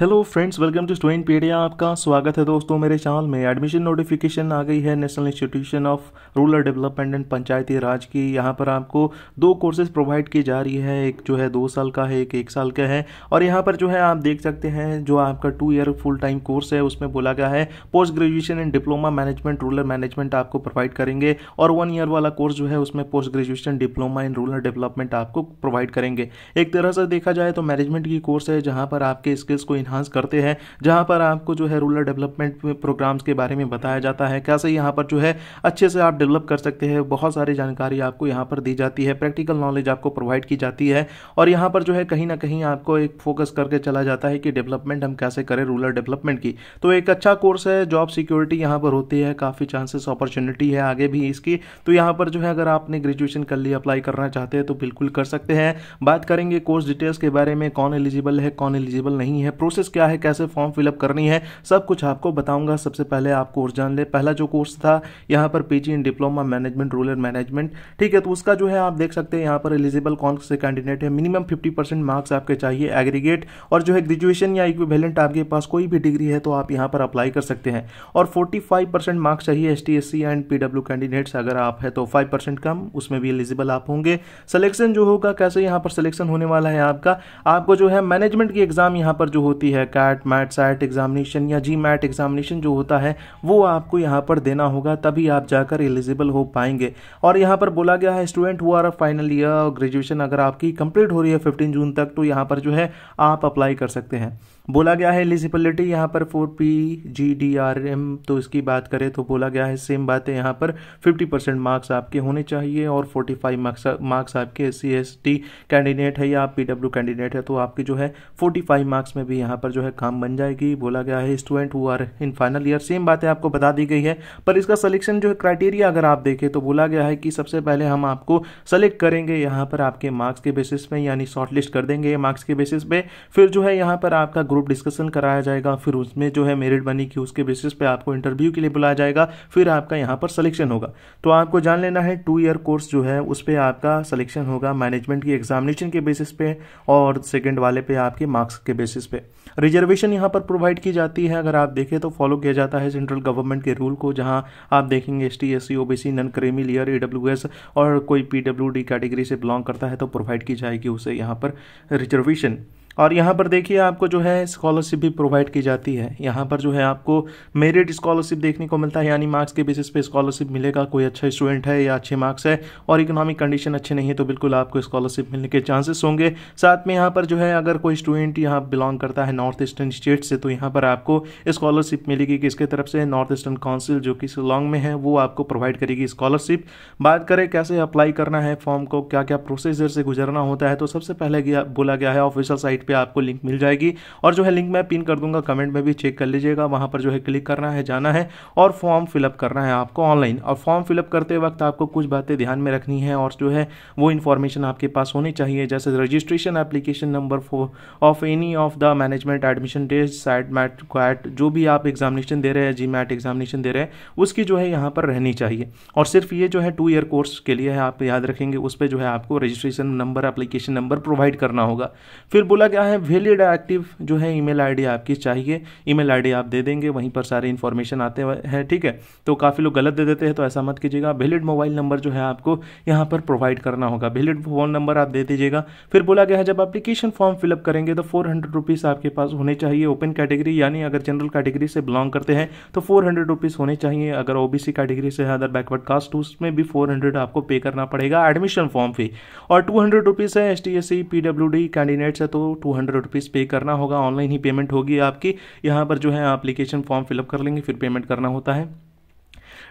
hello friends welcome to Stoinpedia आपका स्वागत है दोस्तों मेरे चैनल में एडमिशन नोटिफिकेशन आ गई है national institution of rural development and Panchayati Raj की यहाँ पर आपको दो कोर्सेज प्रोवाइड की जा रही है एक जो है दो साल का है एक एक साल का है और यहाँ पर जो है आप देख सकते हैं जो आपका two year full time course है उसमें बोला गया है post graduation and diploma management rural management आपको प्रोवाइड करेंगे और वन ईयर वाला कोर्स जो है उसमें post graduation diploma in rural development आपको प्रोवाइड करेंगे एक तरह से देखा जाए तो मैनेजमेंट की कोर्स है जहाँ पर आपके स्किल्स को इन्हांस करते हैं जहाँ पर आपको जो है रूरल डेवलपमेंट प्रोग्राम्स के बारे में बताया जाता है कैसे यहाँ पर जो है अच्छे से आप डेवलप कर सकते हैं बहुत सारी जानकारी आपको यहाँ पर दी जाती है प्रैक्टिकल नॉलेज आपको प्रोवाइड की जाती है और यहाँ पर जो है कहीं ना कहीं आपको एक फोकस करके चला जाता है कि डेवलपमेंट हम कैसे करें रूरल डेवलपमेंट की तो एक अच्छा कोर्स है जॉब सिक्योरिटी यहाँ पर होती है काफ़ी चांसेस अपॉर्चुनिटी है आगे भी इसकी तो यहाँ पर जो है अगर आपने ग्रेजुएशन कर ली अप्लाई करना चाहते हैं तो बिल्कुल कर सकते हैं बात करेंगे कोर्स डिटेल्स के बारे में कौन एलिजिबल है कौन एलिजिबल नहीं है प्रोसेस कोर्सेज क्या है कैसे फॉर्म फिलअप करनी है सब कुछ आपको बताऊंगा सबसे पहले आप कोर्स जान ले पहला जो कोर्स था यहाँ पर PG in diploma management rural management ठीक है तो उसका जो है आप देख सकते हैं यहाँ पर एलिजिबल कौन से कैंडिडेट है मिनिमम फिफ्टी मार्क्स आपके चाहिए एग्रीगेट और जो है ग्रेजुएशन या इक्विवेलेंट आपके पास कोई भी डिग्री है तो आप यहाँ पर अप्लाई कर सकते हैं और फोर्टी फाइव परसेंट मार्क्स चाहिए S T S C and P candidates अगर आप है तो फाइव कम उसमें भी एलिजिबल आप होंगे सलेक्शन जो होगा कैसे यहाँ पर सलेक्शन होने वाला है आपका आपको जो है मैनेजमेंट की एग्जाम यहाँ पर जो होती है होती है कैट मैट सैट एग्जामिनेशन या जी मैट एग्जामिनेशन जो होता है वो आपको यहाँ पर देना होगा तभी आप जाकर एलिजिबल हो पाएंगे और यहाँ पर बोला गया है student who are final year और ग्रेजुएशन अगर आपकी कंप्लीट हो रही है फिफ्टीन जून तक तो यहाँ पर जो है आप अप्लाई कर सकते हैं बोला गया है एलिजिबिलिटी यहाँ पर for P G D R M तो इसकी बात करें तो बोला गया है सेम बात है यहाँ पर फिफ्टी परसेंट मार्क्स आपके होने चाहिए और फोर्टी फाइव मार्क्स मार्क्स आपके S C S T candidate है या आप पी डब्ल्यू कैंडिडेट है तो आपके जो है फोर्टी फाइव मार्क्स में भी यहाँ पर जो है काम बन जाएगी बोला गया है student who are in final year same बातें आपको बता दी गई है पर इसका सलेक्शन जो है क्राइटेरिया अगर आप देखें तो बोला गया है कि सबसे पहले हम आपको सेलेक्ट करेंगे यहाँ पर आपके मार्क्स के बेसिस पे यानी शॉर्ट कर देंगे मार्क्स के बेसिस पे फिर जो है यहाँ पर आपका ग्रुप डिस्कशन कराया जाएगा फिर उसमें जो है मेरिट बनी कि उसके बेसिस पे आपको इंटरव्यू के लिए बुलाया जाएगा फिर आपका यहाँ पर सलेक्शन होगा तो आपको जान लेना है टू ईयर कोर्स जो है उस पर आपका सलेक्शन होगा मैनेजमेंट की एग्जामिनेशन के बेसिस पे और सेकेंड वाले पे आपके मार्क्स के बेसिस पे रिजर्वेशन यहाँ पर प्रोवाइड की जाती है अगर आप देखें तो फॉलो किया जाता है सेंट्रल गवर्नमेंट के रूल को जहाँ आप देखेंगे S T S C O B C non creamy layer E W S और कोई पी डब्ल्यू डी कैटेगरी से बिलोंग करता है तो प्रोवाइड की जाएगी उसे यहाँ पर रिजर्वेशन और यहाँ पर देखिए आपको जो है स्कॉलरशिप भी प्रोवाइड की जाती है यहाँ पर जो है आपको मेरिट स्कॉलरशिप देखने को मिलता है यानी मार्क्स के बेसिस पे स्कॉलरशिप मिलेगा कोई अच्छा स्टूडेंट है या अच्छे मार्क्स है और इकोनॉमिक कंडीशन अच्छे नहीं है तो बिल्कुल आपको स्कॉलरशिप मिलने के चांसेस होंगे साथ में यहाँ पर जो है अगर कोई स्टूडेंट यहाँ बिलोंग करता है नॉर्थ ईस्टर्न स्टेट से तो यहाँ पर आपको स्कॉलरशिप मिलेगी किसके तरफ से नॉर्थ ईस्टर्न काउंसिल जो कि शिलोंग में है वो आपको प्रोवाइड करेगी स्कॉलरशिप बात करें कैसे अप्लाई करना है फॉर्म को क्या क्या प्रोसीजर से गुजरना होता है तो सबसे पहले बोला गया है ऑफिशियल साइट पे आपको लिंक मिल जाएगी और जो है लिंक मैं पिन कर दूंगा कमेंट में भी चेक कर लीजिएगा वहाँ पर जो है क्लिक करना है जाना है और फॉर्म फिलअप करना है आपको ऑनलाइन और फॉर्म फिलअप करते वक्त आपको कुछ बातें ध्यान में रखनी है और जो है वो इन्फॉर्मेशन आपके पास होनी चाहिए जैसे registration application number for of any of the management admission days side MAT CAT जो भी आप एग्जामिनेशन दे रहे हैं जी मैट एग्जामिनेशन दे रहे हैं उसकी जो है यहाँ पर रहनी चाहिए और सिर्फ ये जो है टू ईयर कोर्स के लिए है आप याद रखेंगे उस पर जो है आपको registration number application number provide करना होगा फिर बोला गया क्या है वैलिड एक्टिव जो है ईमेल आईडी आपकी चाहिए ईमेल आईडी आप दे देंगे वहीं पर सारे इन्फॉर्मेशन आते हैं ठीक है तो काफ़ी लोग गलत दे देते हैं तो ऐसा मत कीजिएगा वैलिड मोबाइल नंबर जो है आपको यहाँ पर प्रोवाइड करना होगा वैलिड फ़ोन नंबर आप दे दीजिएगा फिर बोला गया है जब एप्लीकेशन फॉर्म फिलअप करेंगे तो फोर हंड्रेड आपके पास होने चाहिए ओपन कैटेगरी यानी अगर जनरल कैटेगरी से बिलोंग करते हैं तो फोर हंड्रेड रुपीज़ होने चाहिए अगर ओ बी सी कैटेगरी से अदर बैकवर्ड कास्ट उसमें भी फोर हंड्रेड आपको पे करना पड़ेगा एडमिशन फॉर्म फी और टू हंड्रेड रुपीज़ है S T S C P W D candidates है तो टू हंड्रेड रुपीज़ पे करना होगा ऑनलाइन ही पेमेंट होगी आपकी यहाँ पर जो है एप्लीकेशन फॉर्म फिलअप कर लेंगे फिर पेमेंट करना होता है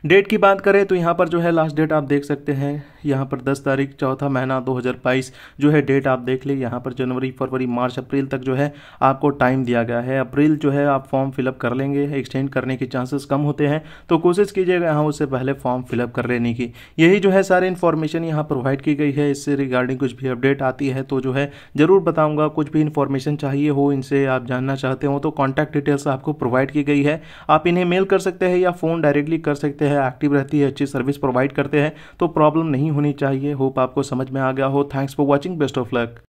डेट की बात करें तो यहाँ पर जो है लास्ट डेट आप देख सकते हैं यहाँ पर 10 तारीख चौथा महीना 2022 जो है डेट आप देख ले यहाँ पर जनवरी फरवरी मार्च अप्रैल तक जो है आपको टाइम दिया गया है अप्रैल जो है आप फॉर्म फिलअप कर लेंगे एक्सटेंड करने के चांसेस कम होते हैं तो कोशिश कीजिएगा यहाँ उससे पहले फॉर्म फिलअप कर लेने की यही जो है सारे इन्फॉर्मेशन यहाँ प्रोवाइड की गई है इससे रिगार्डिंग कुछ भी अपडेट आती है तो जो है ज़रूर बताऊँगा कुछ भी इन्फॉर्मेशन चाहिए हो इनसे आप जानना चाहते हो तो कॉन्टैक्ट डिटेल्स आपको प्रोवाइड की गई है आप इन्हें मेल कर सकते हैं या फ़ोन डायरेक्टली कर सकते हैं एक्टिव रहती है अच्छी सर्विस प्रोवाइड करते हैं तो प्रॉब्लम नहीं नहीं होनी चाहिए होप आपको समझ में आ गया हो thanks for watching best of luck